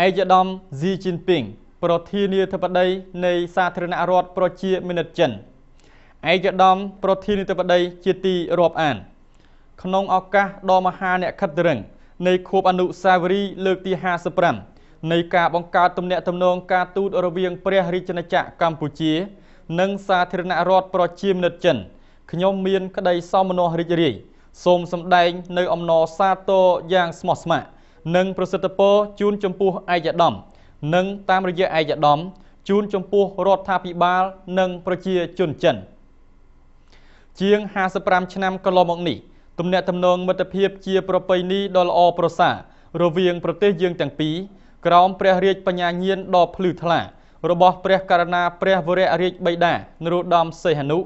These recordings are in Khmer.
ឯកឧត្តមស៊ីជីនពីងប្រធានាធិបតីនៃសាធារណរដ្ឋប្រជាមានិតចិនឯកឧត្តមប្រធានាធិបតីជាទីរាប់អាន ក្នុងឱកាសដ៏មហាអ្នកខិតរឹងនៃខួបអនុសាវរីយ៍លើកទី55នៃការបង្កើតទំនាក់ទំនងការទូតរវាងព្រះរាជាណាចក្រកម្ពុជា និងសាធារណរដ្ឋប្រជាមានិតចិនខ្ញុំមានក្តីសោមនស្សរីករាយសូមសម្ដែងនៅអំណរសាទរយ៉ាងស្មោះស្ម័គ្រនិងប្រសិទ្ធពរជូនចំពោះឯកឧត្តមនិងតាមរយៈឯកឧត្តមជូនចំពោះរដ្ឋាភិបាល និង ប្រជាជនចិនជាង55ឆ្នាំកន្លងមកនេះ ទំនាក់ទំនងមិត្តភាព ជាប្រពៃណីដ៏ល្អប្រសើររវាងប្រទេសយើងទាំងពីរក្រោមព្រះរាជបញ្ញាញាណដ៏ភ្លឺថ្លា របស់ព្រះករណា ព្រះវររាជបិតានរោត្តមសីហនុ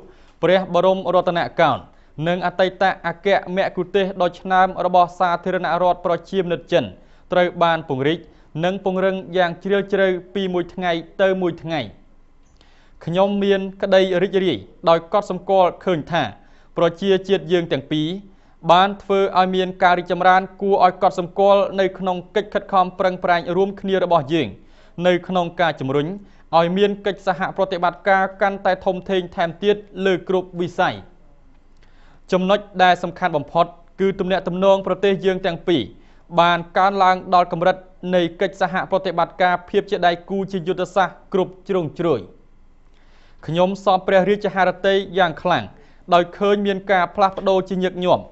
ព្រះបរមរតនកោដ្ឋនិងអតីតអគ្គមគ្គុទេសកដ៏ឆ្នើមរបស់សាធារណរដ្ឋប្រជាមានិតចិនត្រូវបានពង្រីកនិងពង្រឹងយ៉ាងជ្រាលជ្រៅពីមួយថ្ងៃទៅមួយថ្ងៃខ្ញុំមានក្តីរីករាយដោយកត់សម្គាល់ឃើញថា ប្រជាជាតិយើងទាំងពីរបានធ្វើឲ្យមានការរីកចម្រើនគួរឲ្យកត់សម្គាល់នៅក្នុងកិច្ចខិតខំប្រឹងប្រែងរួមគ្នារបស់យើងនៅក្នុងការជំរុញឲ្យមានកិច្ចសហប្រតិបត្តិការកាន់តែធំធេងថែមទៀតលើគ្រប់វិស័យ។ចំណុចដែលសំខាន់បំផុតគឺទំនាក់ទំនងប្រទេសយើងទាំងពីរបានកើនឡើងដល់កម្រិតនៃកិច្ចសហប្រតិបត្តិការភាពជាដៃគូជាយុទ្ធសាស្ត្រគ្រប់ជ្រុងជ្រោយខ្ញុំសពព្រះរាជហារតីយ៉ាងខ្លាំងដោយឃើញមានការផ្លាស់ប្ដូរជាញឹកញាប់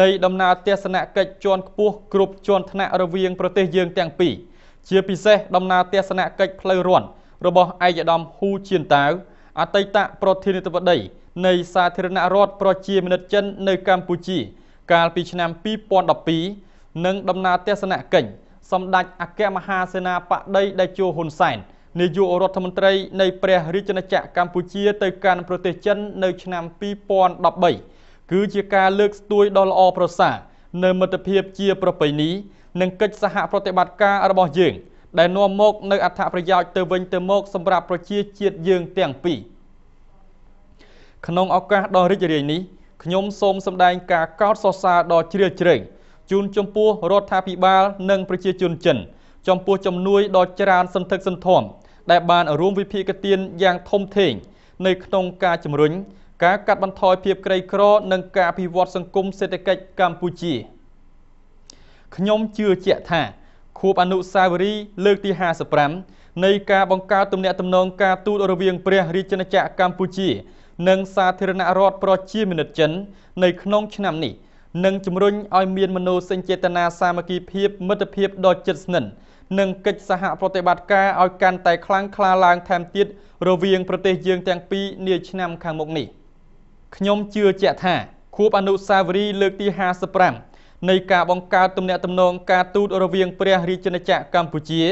នៃដំណើរទស្សនកិច្ចជាន់ខ្ពស់គ្រប់ជាន់ថ្នាក់រវាងប្រទេសយើងទាំងពីរជាពិសេសដំណើរទស្សនកិច្ចផ្លូវរន្ធរបស់ឯកឧត្តមហ៊ូជានតាវអតីតប្រធានាធិបតីនៃសាធារណរដ្ឋប្រជាមានិតចិននៅកម្ពុជា កាលពីឆ្នាំ2012និងដំណើរទស្សនកិច្ចសម្ដេចអគ្គមហាសេនាបតីតេជោហ៊ុនសែននាយករដ្ឋមន្ត្រីនៃព្រះរាជាណាចក្រកម្ពុជាទៅកាន់ប្រទេសចិននៅឆ្នាំ2013គឺជាការលើកស្ទួយដ៏ល្អប្រសើរនៅមិត្តភាពជាប្រពៃណីនិងកិច្ចសហប្រតិបត្តិការរបស់យើង។ដែលនាំមកនៅអត្ថប្រយោជន៍ទៅវិញទៅមកសម្រាប់ប្រជាជាតិយើងទាំងពីរក្នុងឱកាសដ៏រីករាយនេះខ្ញុំសូមសម្ដែងការកោតសរសើរដ៏ជ្រាលជ្រៅជូនចំពោះរដ្ឋាភិបាល និង ប្រជាជនចិន ចំពោះជំនួយដ៏ច្រើនសន្ធឹកសន្ធាប់ដែលបានរួមវិភាគទានយ៉ាងធំធេង នៅក្នុងការជំរុញការកាត់បន្ថយភាពក្រីក្រ និងការអភិវឌ្ឍសង្គមសេដ្ឋកិច្ចកម្ពុជាខ្ញុំជឿជាក់ថាខួបអនុស្សាវរីយ៍លើកទី55នៃការបង្កើតទំនាក់ទំនងការទូតរវាងព្រះរាជាណាចក្រកម្ពុជានិងសាធារណរដ្ឋប្រជាមានិតចិននៅក្នុងឆ្នាំនេះនឹងជំរុញឲ្យមានមនោសញ្ចេតនាសាមគ្គីភាពមិត្តភាពដ៏ជិតស្និទ្ធនិងកិច្ចសហប្រតិបត្តិការឲ្យកាន់តែខ្លាំងក្លាឡើងថែមទៀតរវាងប្រទេសយើងទាំងពីរនាឆ្នាំខាងមុខនេះខ្ញុំជឿជាក់ថាខួបអនុស្សាវរីយ៍លើកទី55នៃការបង្កើតទំនាក់ទំនងការទូតរវាងព្រះរាជាណាចក្រកម្ពុជា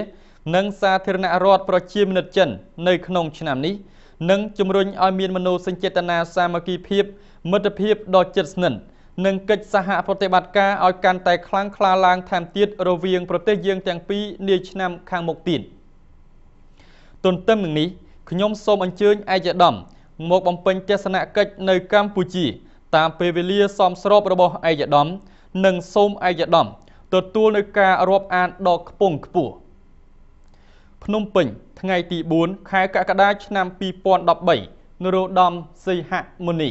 និងសាធារណរដ្ឋប្រជាមានិតចិននៅក្នុងឆ្នាំនេះនិងជំរុញឲ្យមានមនោសញ្ចេតនាសាមគ្គីភាព មិត្តភាពដ៏ជិតស្និទ្ធនិងកិច្ចសហប្រតិបត្តិការឲ្យកាន់តែខ្លាំងក្លាឡើងថែមទៀតរវាងប្រទេសយើងទាំងពីរនាឆ្នាំខាងមុខទៀតទន្ទឹមនឹងនេះខ្ញុំសូមអញ្ជើញឯកឧត្តមមកបំពេញទស្សនកិច្ចនៅកម្ពុជាតាមពេលវេលាសមស្របរបស់ឯកឧត្តមនិងសូមឯកឧត្តមទទួលនៅការរាប់អានដ៏ខ្ពង់ខ្ពស់ភ្នំពេញថ្ងៃទី4ខែកក្កដាឆ្នាំ2013នរោត្តមសីហមុនី